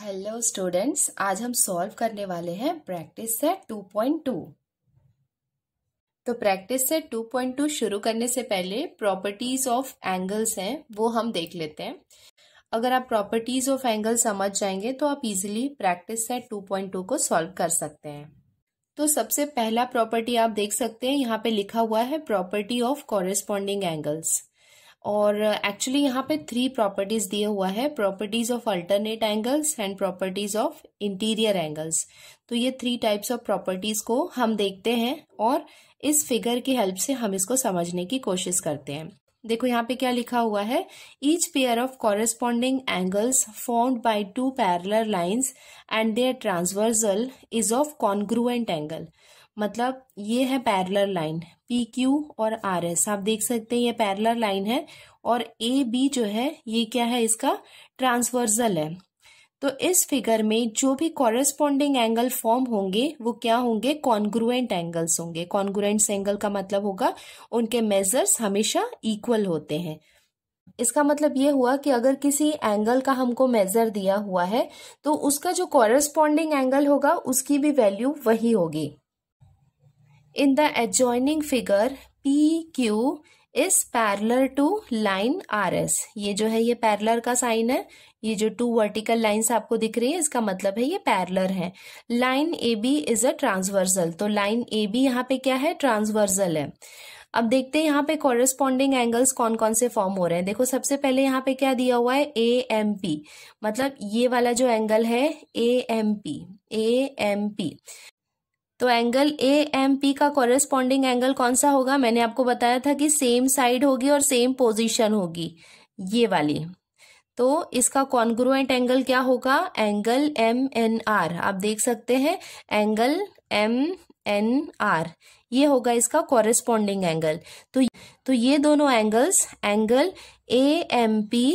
Hello students आज हम solve करने वाले हैं प्रैक्टिस सेट 2.2 तो प्रैक्टिस सेट 2.2 शुरू करने से पहले प्रॉपर्टीज ऑफ एंगल्स हैं वो हम देख लेते हैं अगर आप प्रॉपर्टीज ऑफ एंगल समझ जाएंगे तो आप इजीली प्रैक्टिस सेट 2.2 को सॉल्व कर सकते हैं तो सबसे पहला प्रॉपर्टी आप देख सकते हैं यहाँ पे लिखा हुआ है प्रॉपर्टी ऑफ कॉरेस्पॉन्डिंग एंगल्स और एक्चुअली यहाँ पे थ्री प्रॉपर्टीज दिए हुआ है properties of alternate angles and properties of interior angles तो ये थ्री टाइप्स ऑफ प्रॉपर्टीज को हम देखते हैं और इस फिगर की हेल्प से हम इसको समझने की कोशिश करते हैं देखो यहाँ पे क्या लिखा हुआ है each pair of corresponding angles formed by two parallel lines and their transversal is of congruent angle मतलब ये है पैरलर लाइन पी क्यू और आर एस आप देख सकते हैं ये पैरलर लाइन है और ए बी जो है ये क्या है इसका ट्रांसवर्सल है तो इस फिगर में जो भी कॉरेस्पॉन्डिंग एंगल फॉर्म होंगे वो क्या होंगे कॉन्ग्रुएंट एंगल्स होंगे कॉन्ग्रुएंट एंगल का मतलब होगा उनके मेजर्स हमेशा इक्वल होते हैं इसका मतलब ये हुआ कि अगर किसी एंगल का हमको मेजर दिया हुआ है तो उसका जो कॉरेस्पॉन्डिंग एंगल होगा उसकी भी वैल्यू वही होगी in the adjoining figure PQ is parallel to line RS ये जो है ये पैरलर का साइन है ये जो टू वर्टिकल लाइन आपको दिख रही है इसका मतलब है ये पैरलर है line A B is a transversal तो लाइन ए बी यहाँ पे क्या है ट्रांसवर्सल है अब देखते हैं यहाँ पे कॉरेस्पॉन्डिंग एंगल्स कौन कौन से फॉर्म हो रहे हैं देखो सबसे पहले यहाँ पे क्या दिया हुआ है ए एम पी मतलब ये वाला जो एंगल है A M P A M P तो एंगल ए एम पी का कॉरेस्पॉन्डिंग एंगल कौन सा होगा मैंने आपको बताया था कि सेम साइड होगी और सेम पोजिशन होगी ये वाली तो इसका कॉन्ग्रुएंट एंगल क्या होगा एंगल एम एन आर आप देख सकते हैं एंगल एम एन आर ये होगा इसका कॉरेस्पॉन्डिंग एंगल तो तो ये दोनों angles angle A M P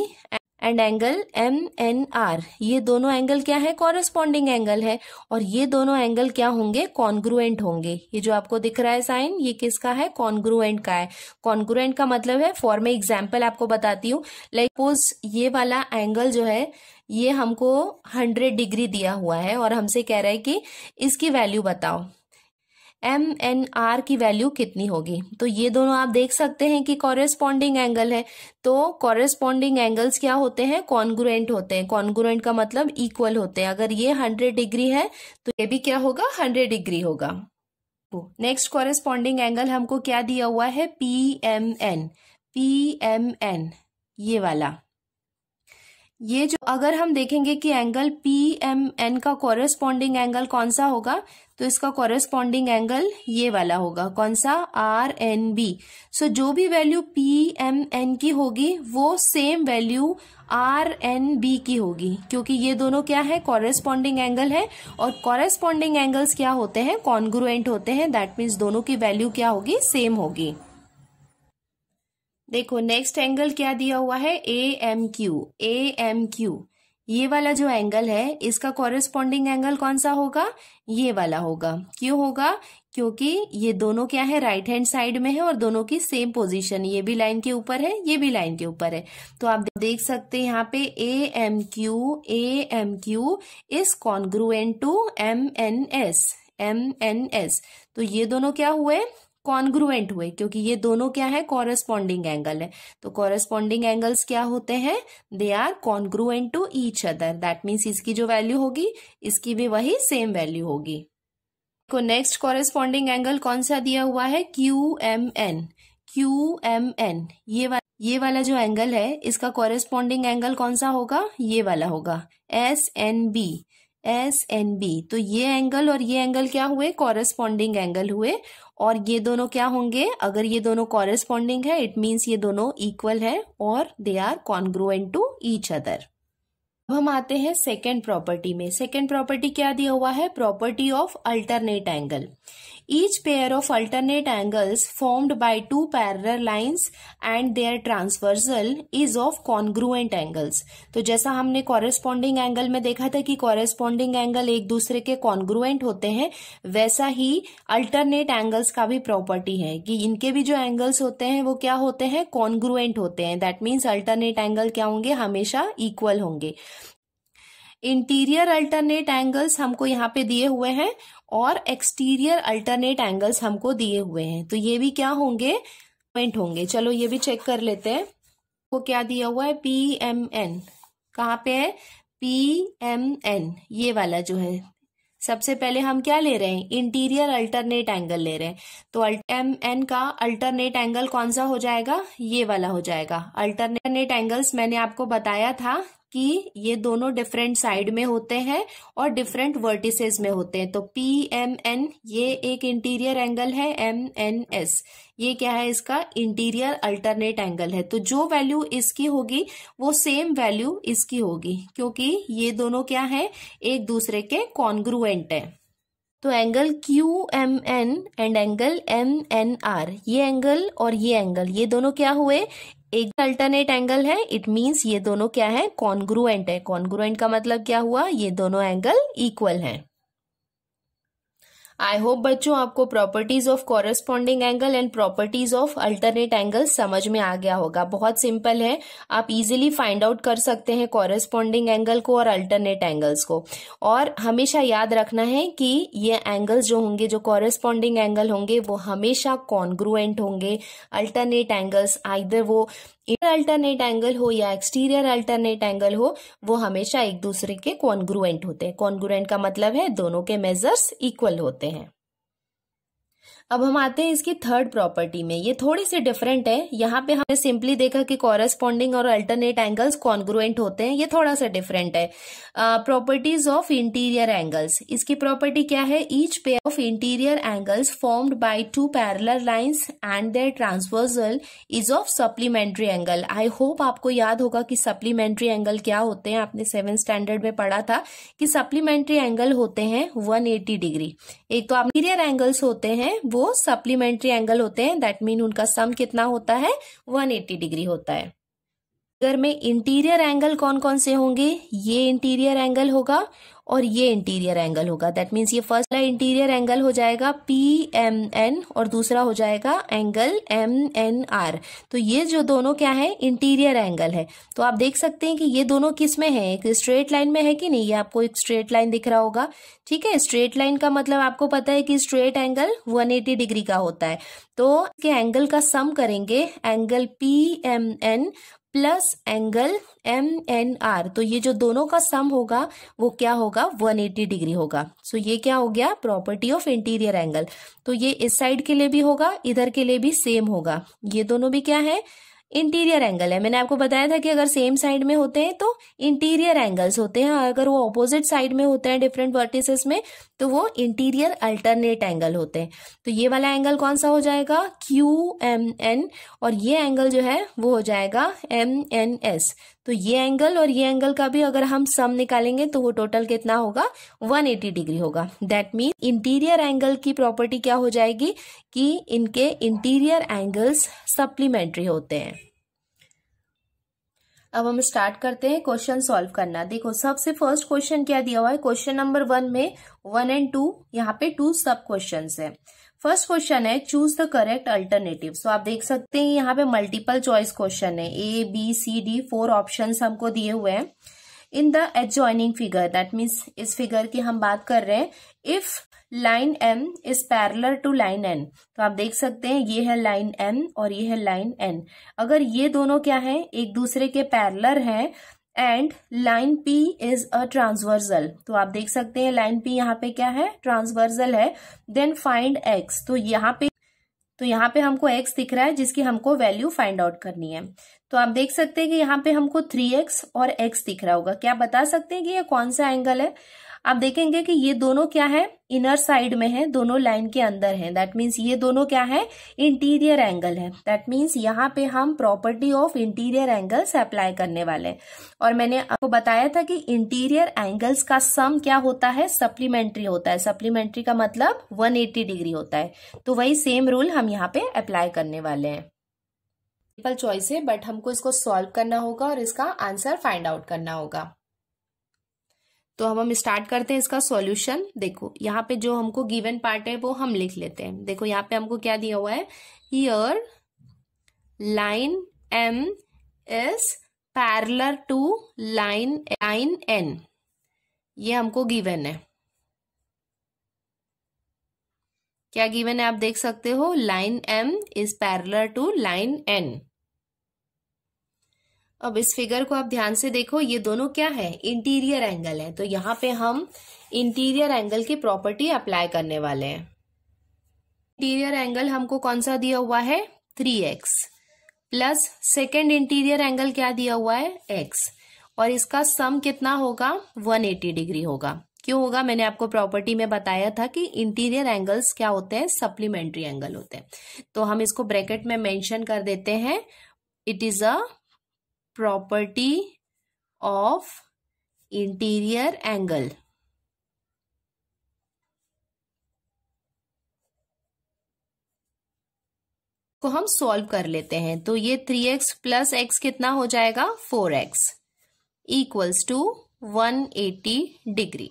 and angle M N R ये दोनों एंगल क्या है कॉरेस्पॉन्डिंग एंगल है और ये दोनों एंगल क्या होंगे कॉन्ग्रुएंट होंगे ये जो आपको दिख रहा है साइन ये किसका है कॉन्ग्रुएंट का है कॉन्ग्रुएंट का मतलब है फॉर में एग्जाम्पल आपको बताती हूँ लाइक सपोज ये वाला एंगल जो है ये हमको हंड्रेड डिग्री दिया हुआ है और हमसे कह रहा है कि इसकी वैल्यू बताओ एम एन आर की वैल्यू कितनी होगी तो ये दोनों आप देख सकते हैं कि कॉरेस्पॉन्डिंग एंगल है तो कॉरेस्पॉन्डिंग एंगल्स क्या होते हैं कॉन्ग्रुएंट होते हैं कॉन्ग्रुएंट का मतलब इक्वल होते हैं अगर ये हंड्रेड डिग्री है तो ये भी क्या होगा हंड्रेड डिग्री होगा नेक्स्ट कॉरेस्पॉन्डिंग एंगल हमको क्या दिया हुआ है P M N P M N ये वाला ये जो अगर हम देखेंगे कि एंगल पी एम एन का कॉरेस्पॉन्डिंग एंगल कौन सा होगा तो इसका कॉरेस्पॉन्डिंग एंगल ये वाला होगा कौन सा आर एन बी सो जो भी वैल्यू पी एम एन की होगी वो same value R N B की होगी क्योंकि ये दोनों क्या है कॉरेस्पॉन्डिंग एंगल है और कॉरेस्पॉन्डिंग एंगल्स क्या होते हैं कॉन्ग्रुएंट होते हैं दैट मीन्स दोनों की वैल्यू क्या होगी सेम होगी देखो नेक्स्ट एंगल क्या दिया हुआ है A M Q A M Q ये वाला जो एंगल है इसका कॉरेस्पॉन्डिंग एंगल कौन सा होगा ये वाला होगा क्यों होगा क्योंकि ये दोनों क्या है राइट हैंड साइड में है और दोनों की सेम पोजीशन ये भी लाइन के ऊपर है ये भी लाइन के ऊपर है तो आप देख सकते हैं यहाँ पे A M Q A M Q is congruent to M N S M N S तो ये दोनों क्या हुए कॉन्ग्रुएंट हुए क्योंकि ये दोनों क्या है कॉरेस्पॉन्डिंग एंगल है तो कॉरेस्पॉन्डिंग एंगल्स क्या होते हैं they are congruent to each other that means इसकी जो वैल्यू होगी इसकी भी वही सेम वैल्यू होगी को नेक्स्ट कॉरेस्पॉन्डिंग एंगल कौन सा दिया हुआ है Q M N Q M N ये वाला ये वाला जो एंगल है इसका कॉरेस्पॉन्डिंग एंगल कौन सा होगा ये वाला होगा S N B S N B तो ये एंगल और ये एंगल क्या हुए कॉरेस्पॉन्डिंग एंगल हुए और ये दोनों क्या होंगे अगर ये दोनों कॉरेस्पॉन्डिंग है इट मीन्स ये दोनों इक्वल है और they are congruent to each other अब हम आते हैं सेकेंड प्रॉपर्टी में सेकेंड प्रॉपर्टी क्या दिया हुआ है property of alternate angle each pair of alternate angles formed by two parallel lines and their transversal is of congruent angles तो जैसा हमने corresponding angle में देखा था कि corresponding angle एक दूसरे के congruent होते हैं वैसा ही alternate angles का भी property है कि इनके भी जो angles होते हैं वो क्या होते हैं congruent होते हैं that means alternate angle क्या होंगे हमेशा equal होंगे इंटीरियर अल्टरनेट एंगल्स हमको यहाँ पे दिए हुए हैं और एक्सटीरियर अल्टरनेट एंगल्स हमको दिए हुए हैं तो ये भी क्या होंगे पॉइंट होंगे चलो ये भी चेक कर लेते हैं को क्या दिया हुआ है पी एम एन कहाँ पे है पी एम एन ये वाला जो है सबसे पहले हम क्या ले रहे हैं इंटीरियर अल्टरनेट एंगल ले रहे हैं तो एम एन का अल्टरनेट एंगल कौन सा हो जाएगा ये वाला हो जाएगा अल्टरनेट एंगल्स मैंने आपको बताया था कि ये दोनों डिफरेंट साइड में होते हैं और डिफरेंट वर्टिसेस में होते हैं तो पी एम एन ये एक इंटीरियर एंगल है एम एन एस ये क्या है इसका इंटीरियर अल्टरनेट एंगल है तो जो वैल्यू इसकी होगी वो सेम वैल्यू इसकी होगी क्योंकि ये दोनों क्या है एक दूसरे के कॉन्ग्रुएंट है तो angle Q M N and angle M N R ये एंगल और ये एंगल ये दोनों क्या हुए एक अल्टरनेट एंगल है इट मीन्स ये दोनों क्या है कॉन्ग्रुएंट है कॉन्ग्रुएंट का मतलब क्या हुआ ये दोनों एंगल इक्वल हैं आई होप बच्चों आपको properties of corresponding angle and properties of alternate angle समझ में आ गया होगा बहुत सिंपल है आप इजिली फाइंड आउट कर सकते हैं कॉरेस्पॉन्डिंग एंगल को और अल्टरनेट एंगल्स को और हमेशा याद रखना है कि ये एंगल्स जो होंगे जो कॉरेस्पॉन्डिंग एंगल होंगे वो हमेशा कॉन्ग्रुएंट होंगे अल्टरनेट एंगल्स आइर वो इंटर अल्टरनेट एंगल हो या एक्सटीरियर अल्टरनेट एंगल हो वो हमेशा एक दूसरे के कॉन्ग्रुएंट होते हैं कॉन्ग्रुएंट का मतलब है दोनों के मेजर्स इक्वल होते हैं अब हम आते हैं इसकी थर्ड प्रॉपर्टी में ये थोड़ी सी डिफरेंट है यहाँ पे हमने सिंपली देखा कि कॉरेस्पॉन्डिंग और अल्टरनेट एंगल्स कॉन्ग्रुएंट होते हैं ये थोड़ा सा डिफरेंट है प्रॉपर्टीज ऑफ इंटीरियर एंगल्स इसकी प्रॉपर्टी क्या है each pair of interior angles formed by two parallel lines and their transversal is of supplementary angle I hope आपको याद होगा कि सप्लीमेंट्री एंगल क्या होते हैं आपने सेवन स्टैंडर्ड में पढ़ा था कि सप्लीमेंट्री एंगल होते हैं 180 डिग्री एक तो आप इंटीरियर एंगल्स होते हैं वो सप्लीमेंट्री एंगल होते हैं दैट मीन उनका सम कितना होता है 180 डिग्री होता है अगर में इंटीरियर एंगल कौन कौन से होंगे ये इंटीरियर एंगल होगा और ये इंटीरियर एंगल होगा दैट मीन्स ये फर्स्ट वाला इंटीरियर एंगल हो जाएगा पी एम एन और दूसरा हो जाएगा एंगल एम एन आर तो ये जो दोनों क्या है इंटीरियर एंगल है तो आप देख सकते हैं कि ये दोनों किस में है एक स्ट्रेट लाइन में है कि नहीं ये आपको एक स्ट्रेट लाइन दिख रहा होगा ठीक है स्ट्रेट लाइन का मतलब आपको पता है कि स्ट्रेट एंगल 180 डिग्री का होता है तो इसके एंगल का सम करेंगे angle P M N plus angle M N R तो ये जो दोनों का सम होगा वो क्या होगा 180 डिग्री होगा सो so ये क्या हो गया प्रॉपर्टी ऑफ इंटीरियर एंगल तो ये इस साइड के लिए भी होगा इधर के लिए भी सेम होगा ये दोनों भी क्या है इंटीरियर एंगल है मैंने आपको बताया था कि अगर सेम साइड में होते हैं तो इंटीरियर एंगल्स होते हैं और अगर वो ऑपोजिट साइड में होते हैं डिफरेंट वर्टिसेस में तो वो इंटीरियर अल्टरनेट एंगल होते हैं तो ये वाला एंगल कौन सा हो जाएगा क्यू एम एन और ये एंगल जो है वो हो जाएगा एम एन एस तो ये एंगल और ये एंगल का भी अगर हम सम निकालेंगे तो वो टोटल कितना होगा 180 डिग्री होगा दैट मीन इंटीरियर एंगल की प्रॉपर्टी क्या हो जाएगी कि इनके इंटीरियर एंगल्स सप्लीमेंट्री होते हैं अब हम स्टार्ट करते हैं क्वेश्चन सॉल्व करना देखो सबसे फर्स्ट क्वेश्चन क्या दिया हुआ है क्वेश्चन नंबर वन में वन एंड टू यहाँ पे टू सब क्वेश्चन है फर्स्ट क्वेश्चन है choose the correct alternative so आप देख सकते हैं यहाँ पे मल्टीपल चॉइस क्वेश्चन है A B C D four option हमको दिए हुए हैं in the adjoining figure that means इस फिगर की हम बात कर रहे हैं if line M is parallel to line N तो आप देख सकते हैं ये है लाइन एम और ये है लाइन एन अगर ये दोनों क्या है एक दूसरे के पैरलर हैं and line P is a transversal तो आप देख सकते हैं लाइन पी यहाँ पे क्या है ट्रांसवर्सल है देन फाइंड एक्स तो यहाँ पे तो यहाँ पे हमको x दिख रहा है जिसकी हमको वैल्यू फाइंड आउट करनी है तो आप देख सकते हैं कि यहाँ पे हमको 3x और x दिख रहा होगा क्या बता सकते हैं कि ये कौन सा एंगल है आप देखेंगे कि ये दोनों क्या है इनर साइड में है दोनों लाइन के अंदर है दैट मीन्स ये दोनों क्या है इंटीरियर एंगल है दैट मीन्स यहाँ पे हम property of interior angles apply करने वाले हैं और मैंने आपको बताया था कि इंटीरियर एंगल्स का सम क्या होता है सप्लीमेंट्री होता है सप्लीमेंट्री का मतलब 180 डिग्री होता है तो वही सेम रूल हम यहाँ पे अप्लाई करने वाले हैं सिंपल चॉइस है बट हमको इसको सॉल्व करना होगा और इसका आंसर फाइंड आउट करना होगा तो अब हम स्टार्ट करते हैं इसका सॉल्यूशन देखो यहाँ पे जो हमको गिवन पार्ट है वो हम लिख लेते हैं देखो यहाँ पे हमको क्या दिया हुआ है here line M is parallel to line line N ये हमको गिवन है क्या गिवन है आप देख सकते हो line M is parallel to line N अब इस फिगर को आप ध्यान से देखो ये दोनों क्या है इंटीरियर एंगल है तो यहाँ पे हम इंटीरियर एंगल की प्रॉपर्टी अप्लाई करने वाले हैं इंटीरियर एंगल हमको कौन सा दिया हुआ है three x plus second interior angle क्या दिया हुआ है एक्स और इसका सम कितना होगा वन एटी डिग्री होगा क्यों होगा मैंने आपको प्रॉपर्टी में बताया था कि इंटीरियर एंगल्स क्या होते हैं सप्लीमेंट्री एंगल होते हैं तो हम इसको ब्रैकेट में मेंशन कर देते हैं it is a property of interior angle. को हम सॉल्व कर लेते हैं तो ये थ्री एक्स प्लस एक्स कितना हो जाएगा four x equals to one eighty degree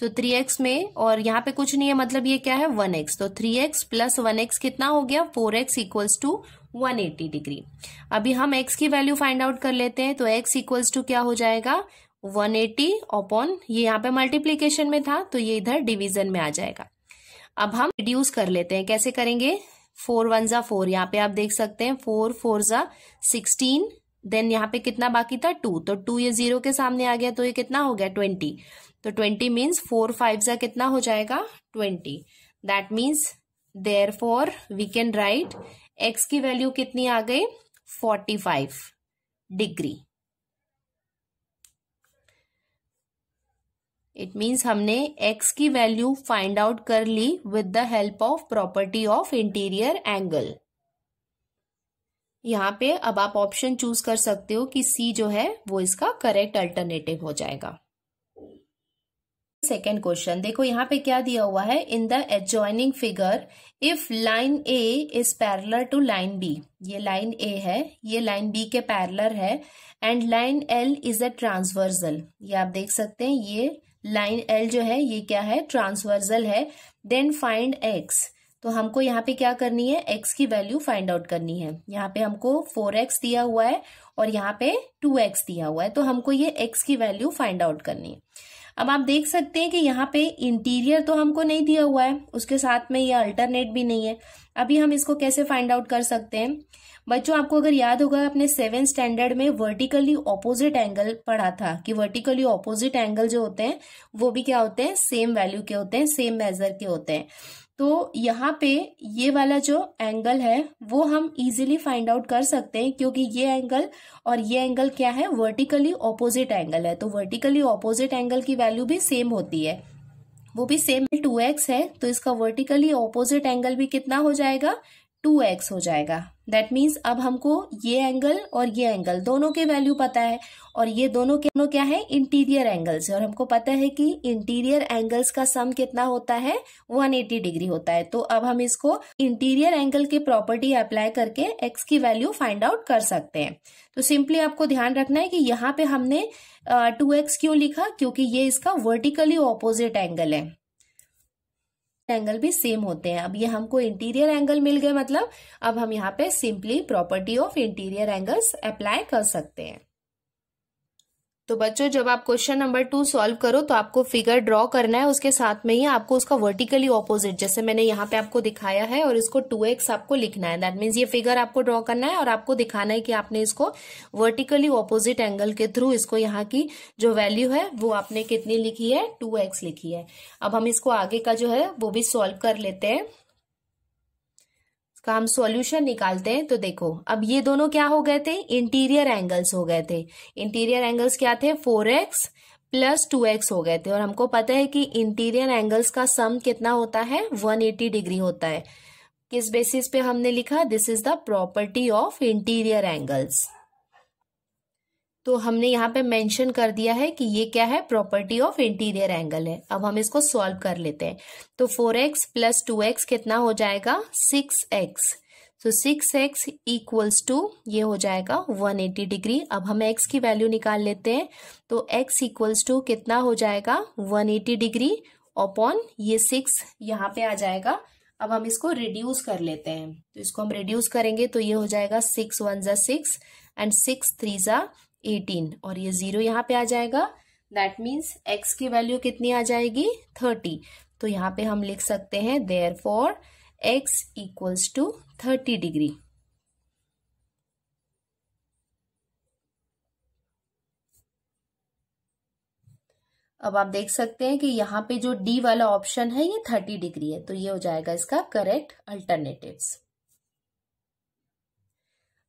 so three X में और यहाँ पे कुछ नहीं है मतलब ये क्या है वन एक्स तो three x plus one x कितना हो गया four x equals to 180 degree अभी हम x की वैल्यू फाइंड आउट कर लेते हैं तो x इक्वल्स टू क्या हो जाएगा 180 अपॉन ये यहाँ पे मल्टीप्लीकेशन में था तो ये इधर डिवीजन में आ जाएगा अब हम रिड्यूस कर लेते हैं कैसे करेंगे फोर वन जा फोर यहाँ पे आप देख सकते हैं फोर फोर जा सिक्सटीन देन यहाँ पे कितना बाकी था टू तो टू ये जीरो के सामने आ गया तो ये कितना हो गया ट्वेंटी तो ट्वेंटी मीन्स फोर फाइव जा कितना हो जाएगा twenty that means therefore we can write x की वैल्यू कितनी आ गई forty five degree it means हमने x की वैल्यू फाइंड आउट कर ली with the help of property of interior angle यहां पे अब आप ऑप्शन चूज कर सकते हो कि सी जो है वो इसका करेक्ट अल्टरनेटिव हो जाएगा सेकेंड क्वेश्चन देखो यहाँ पे क्या दिया हुआ है in the adjoining figure if line A is parallel to line B ये लाइन ए है ये लाइन बी के पैरलर है and line L is a transversal ये आप देख सकते हैं ये लाइन एल जो है ये क्या है ट्रांसवर्जल है देन फाइंड एक्स तो हमको यहाँ पे क्या करनी है एक्स की वैल्यू फाइंड आउट करनी है यहाँ पे हमको फोर एक्स दिया हुआ है और यहाँ पे टू एक्स दिया हुआ है तो हमको ये एक्स की वैल्यू फाइंड आउट करनी है अब आप देख सकते हैं कि यहाँ पे इंटीरियर तो हमको नहीं दिया हुआ है उसके साथ में ये अल्टरनेट भी नहीं है अभी हम इसको कैसे फाइंड आउट कर सकते हैं बच्चों आपको अगर याद होगा अपने सेवन स्टैंडर्ड में वर्टिकली ऑपोजिट एंगल पढ़ा था कि वर्टिकली ऑपोजिट एंगल जो होते हैं वो भी क्या होते हैं सेम वैल्यू के होते हैं सेम मेजर के होते हैं तो यहाँ पे ये वाला जो एंगल है वो हम इजीली फाइंड आउट कर सकते हैं क्योंकि ये एंगल और ये एंगल क्या है वर्टिकली ऑपोजिट एंगल है तो वर्टिकली ऑपोजिट एंगल की वैल्यू भी सेम होती है वो भी सेम टू एक्स है तो इसका वर्टिकली ऑपोजिट एंगल भी कितना हो जाएगा टू एक्स हो जाएगा दैट मीन्स अब हमको ये एंगल और ये एंगल दोनों के वैल्यू पता है और ये दोनों के दोनों क्या है इंटीरियर एंगल्स और हमको पता है कि इंटीरियर एंगल्स का सम कितना होता है 180 डिग्री होता है तो अब हम इसको इंटीरियर एंगल के प्रॉपर्टी अप्लाई करके एक्स की वैल्यू फाइंड आउट कर सकते हैं तो सिंपली आपको ध्यान रखना है कि यहाँ पे हमने टू एक्स क्यों लिखा क्योंकि ये इसका वर्टिकली ऑपोजिट एंगल है एंगल भी सेम होते हैं अब ये हमको इंटीरियर एंगल मिल गए मतलब अब हम यहाँ पे simply property of interior angles apply कर सकते हैं तो बच्चों जब आप क्वेश्चन नंबर टू सॉल्व करो तो आपको फिगर ड्रॉ करना है उसके साथ में ही आपको उसका वर्टिकली ऑपोजिट जैसे मैंने यहाँ पे आपको दिखाया है और इसको टू एक्स आपको लिखना है दैट मीन्स ये फिगर आपको ड्रॉ करना है और आपको दिखाना है कि आपने इसको वर्टिकली ऑपोजिट एंगल के थ्रू इसको यहाँ की जो वैल्यू है वो आपने कितनी लिखी है टू लिखी है अब हम इसको आगे का जो है वो भी सॉल्व कर लेते हैं का हम सॉल्यूशन निकालते हैं तो देखो अब ये दोनों क्या हो गए थे इंटीरियर एंगल्स हो गए थे इंटीरियर एंगल्स क्या थे four x plus two x हो गए थे और हमको पता है कि इंटीरियर एंगल्स का सम कितना होता है वन एटी डिग्री होता है किस बेसिस पे हमने लिखा this is the property of interior angles तो हमने यहाँ पे मेंशन कर दिया है कि ये क्या है प्रॉपर्टी ऑफ इंटीरियर एंगल है अब हम इसको सॉल्व कर लेते हैं तो four x plus two x कितना हो जाएगा सिक्स एक्स तो सिक्स एक्स इक्वल्स टू ये हो जाएगा वन एटी डिग्री अब हम एक्स की वैल्यू निकाल लेते हैं तो एक्स इक्वल्स टू कितना हो जाएगा वन एटी डिग्री अपॉन ये सिक्स यहाँ पे आ जाएगा अब हम इसको रिड्यूस कर लेते हैं तो इसको हम रिड्यूस करेंगे तो ये हो जाएगा सिक्स वन ज़ा सिक्स एंड सिक्स थ्री ज़ा एटीन और ये जीरो यहाँ पे आ जाएगा दैट मीन्स एक्स की वैल्यू कितनी आ जाएगी थर्टी तो यहाँ पे हम लिख सकते हैं therefore x equals to thirty degree अब आप देख सकते हैं कि यहाँ पे जो डी वाला ऑप्शन है ये थर्टी डिग्री है तो ये हो जाएगा इसका करेक्ट अल्टरनेटिव्स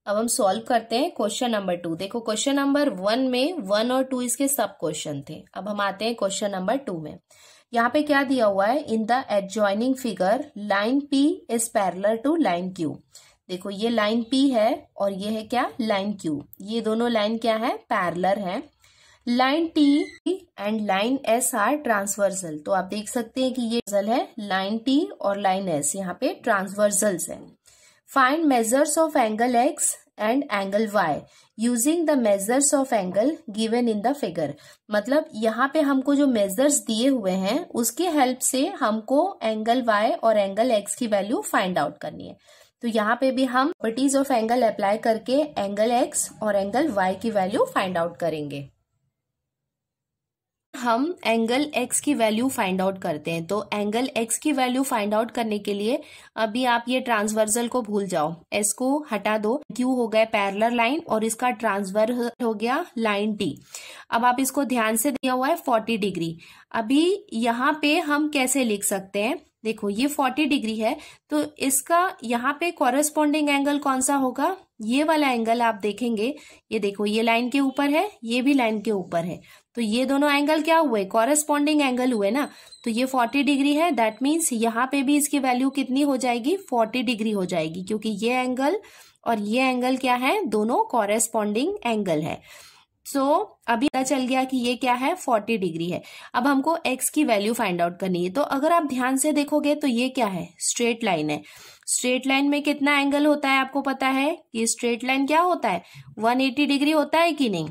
अब हम सॉल्व करते हैं क्वेश्चन नंबर टू देखो क्वेश्चन नंबर वन में वन और टू इसके सब क्वेश्चन थे अब हम आते हैं क्वेश्चन नंबर टू में यहाँ पे क्या दिया हुआ है in the adjoining figure line P is parallel to line Q देखो ये लाइन पी है और ये है क्या लाइन क्यू ये दोनों लाइन क्या है पैरलर है line T and line S are transversal तो आप देख सकते हैं कि ये है लाइन टी और लाइन एस यहाँ पे ट्रांसवर्सल्स है find measures of angle x and angle y using the measures of angle given in the figure मतलब यहाँ पे हमको जो मेजर्स दिए हुए हैं उसके हेल्प से हमको एंगल वाई और एंगल एक्स की वैल्यू फाइंड आउट करनी है तो यहाँ पे भी हम प्रॉपर्टीज ऑफ एंगल अप्लाई करके एंगल एक्स और एंगल वाई की वैल्यू फाइंड आउट करेंगे हम एंगल एक्स की वैल्यू फाइंड आउट करते हैं तो एंगल एक्स की वैल्यू फाइंड आउट करने के लिए अभी आप ये ट्रांसवर्सल को भूल जाओ एस को हटा दो क्यू हो गया पैरलर लाइन और इसका ट्रांसवर हो गया लाइन टी अब आप इसको ध्यान से दिया हुआ है फोर्टी डिग्री अभी यहाँ पे हम कैसे लिख सकते हैं देखो ये फोर्टी डिग्री है तो इसका यहाँ पे कॉरेस्पॉन्डिंग एंगल कौन सा होगा ये वाला एंगल आप देखेंगे ये देखो ये लाइन के ऊपर है ये भी लाइन के ऊपर है तो ये दोनों एंगल क्या हुए कॉरेस्पॉन्डिंग एंगल हुए ना तो ये फोर्टी डिग्री है दैट मीन्स यहाँ पे भी इसकी वैल्यू कितनी हो जाएगी फोर्टी डिग्री हो जाएगी क्योंकि ये एंगल और ये एंगल क्या है दोनों कॉरेस्पॉन्डिंग एंगल है सो so, अभी पता चल गया कि ये क्या है 40 डिग्री है अब हमको x की वैल्यू फाइंड आउट करनी है तो अगर आप ध्यान से देखोगे तो ये क्या है स्ट्रेट लाइन है स्ट्रेट लाइन में कितना एंगल होता है आपको पता है कि स्ट्रेट लाइन क्या होता है 180 डिग्री होता है कि नहीं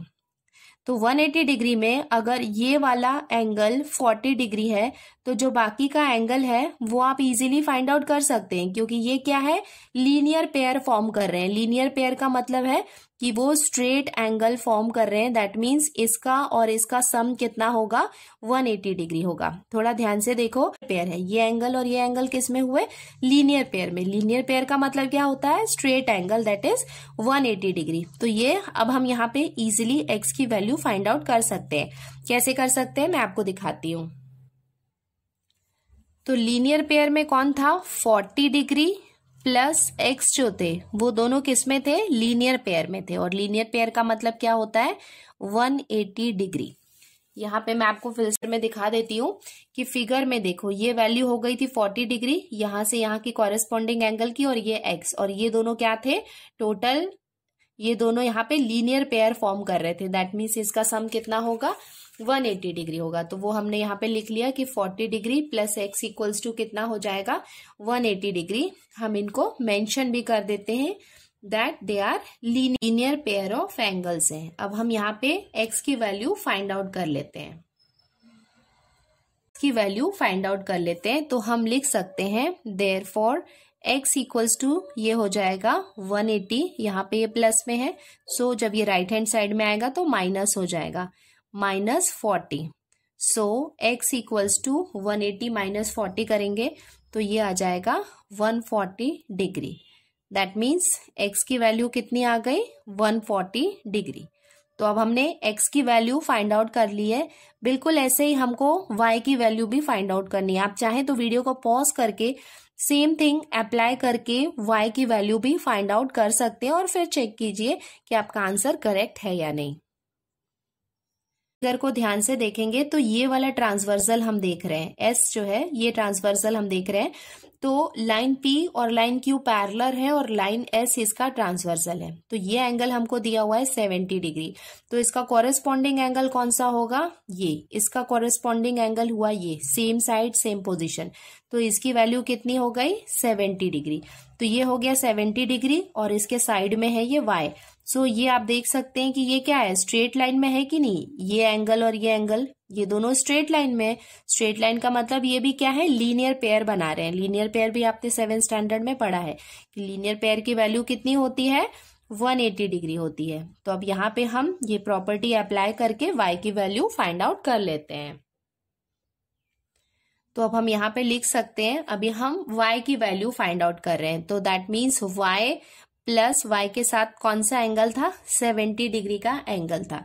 तो 180 डिग्री में अगर ये वाला एंगल 40 डिग्री है तो जो बाकी का एंगल है वो आप इजीली फाइंड आउट कर सकते हैं क्योंकि ये क्या है लीनियर पेयर फॉर्म कर रहे हैं लीनियर पेयर का मतलब है कि वो स्ट्रेट एंगल फॉर्म कर रहे हैं दैट मीन्स इसका और इसका सम कितना होगा 180 डिग्री होगा थोड़ा ध्यान से देखो पेयर है ये एंगल और ये एंगल किस में हुए लीनियर पेयर में लीनियर पेयर का मतलब क्या होता है straight angle that is 180 degree तो ये अब हम यहाँ पे इजिली एक्स की वैल्यू फाइंड आउट कर सकते हैं कैसे कर सकते हैं मैं आपको दिखाती हूँ तो लीनियर पेयर में कौन था 40 डिग्री प्लस एक्स जो थे वो दोनों किस में थे लीनियर पेयर में थे और लीनियर पेयर का मतलब क्या होता है 180 डिग्री यहाँ पे मैं आपको फिल्टर में दिखा देती हूँ कि फिगर में देखो ये वैल्यू हो गई थी 40 डिग्री यहां से यहाँ की कॉरेस्पॉन्डिंग एंगल की और ये एक्स और ये दोनों क्या थे टोटल ये दोनों यहाँ पे लीनियर पेयर फॉर्म कर रहे थे दैट मीन्स इसका सम कितना होगा 180 डिग्री होगा तो वो हमने यहाँ पे लिख लिया कि 40 degree plus x equals to कितना हो जाएगा 180 डिग्री हम इनको मेंशन भी कर देते हैं that they are linear pair of angles हैं अब हम यहाँ पे एक्स की वैल्यू फाइंड आउट कर लेते हैं की वैल्यू फाइंड आउट कर लेते हैं तो हम लिख सकते हैं therefore x equals to ये हो जाएगा 180 एट्टी यहाँ पे ये प्लस में है सो so, जब ये राइट हैंड साइड में आएगा तो माइनस हो जाएगा minus forty so x equals to one eighty minus forty करेंगे तो ये आ जाएगा 140 डिग्री दैट मीन्स x की वैल्यू कितनी आ गई 140 डिग्री तो अब हमने x की वैल्यू फाइंड आउट कर ली है बिल्कुल ऐसे ही हमको y की वैल्यू भी फाइंड आउट करनी है आप चाहें तो वीडियो को पॉज करके सेम थिंग अप्लाई करके y की वैल्यू भी फाइंड आउट कर सकते हैं और फिर चेक कीजिए कि आपका आंसर करेक्ट है या नहीं फिगर को ध्यान से देखेंगे तो ये वाला ट्रांसवर्सल हम देख रहे हैं एस जो है ये ट्रांसवर्सल हम देख रहे हैं तो लाइन पी और लाइन क्यू पैरलर है और लाइन एस इसका ट्रांसवर्सल है तो ये एंगल हमको दिया हुआ है सेवेंटी डिग्री तो इसका कॉरेस्पॉन्डिंग एंगल कौन सा होगा ये इसका कॉरेस्पॉन्डिंग एंगल हुआ ये सेम साइड सेम पोजिशन तो इसकी वैल्यू कितनी हो गई सेवेंटी डिग्री तो ये हो गया सेवेंटी डिग्री और इसके साइड में है ये वाई सो so, ये आप देख सकते हैं कि ये क्या है स्ट्रेट लाइन में है कि नहीं ये एंगल और ये एंगल ये दोनों स्ट्रेट लाइन में स्ट्रेट लाइन का मतलब ये भी क्या है लीनियर पेयर बना रहे हैं लीनियर पेयर भी आपने सेवन स्टैंडर्ड में पढ़ा है कि लीनियर पेयर की वैल्यू कितनी होती है 180 डिग्री होती है तो अब यहाँ पे हम ये प्रॉपर्टी अप्लाई करके वाई की वैल्यू फाइंड आउट कर लेते हैं तो अब हम यहाँ पे लिख सकते हैं अभी हम y की वैल्यू फाइंड आउट कर रहे हैं तो that means y plus y के साथ कौन सा एंगल था 70 डिग्री का एंगल था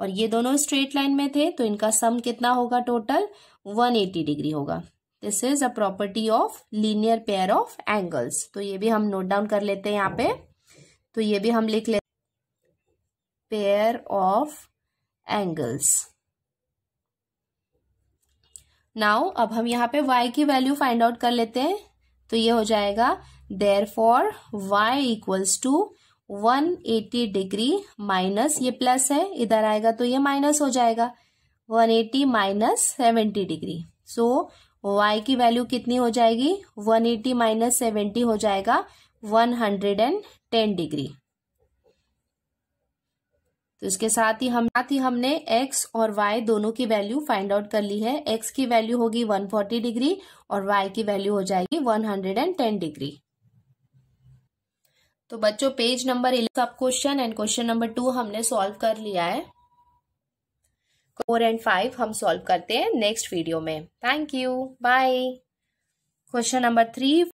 और ये दोनों स्ट्रेट लाइन में थे तो इनका सम कितना होगा टोटल 180 डिग्री होगा this is a property of linear pair of angles तो ये भी हम नोट डाउन कर लेते हैं यहाँ पे तो ये भी हम लिख लेते पेयर ऑफ एंगल्स नाउ अब हम यहाँ पे y की वैल्यू फाइंड आउट कर लेते हैं तो ये हो जाएगा for y equals to 180 degree minus ये प्लस है इधर आएगा तो ये माइनस हो जाएगा 180 minus seventy degree so y की वैल्यू कितनी हो जाएगी 180 एटी माइनस सेवेंटी हो जाएगा 110 डिग्री तो इसके साथ ही हम साथ ही हमने x और y दोनों की वैल्यू फाइंड आउट कर ली है x की वैल्यू होगी 140 डिग्री और y की वैल्यू हो जाएगी 110 डिग्री तो बच्चों page number eleven sub question and question number two हमने सॉल्व कर लिया है फोर एंड फाइव हम सॉल्व करते हैं नेक्स्ट वीडियो में thank you bye question number three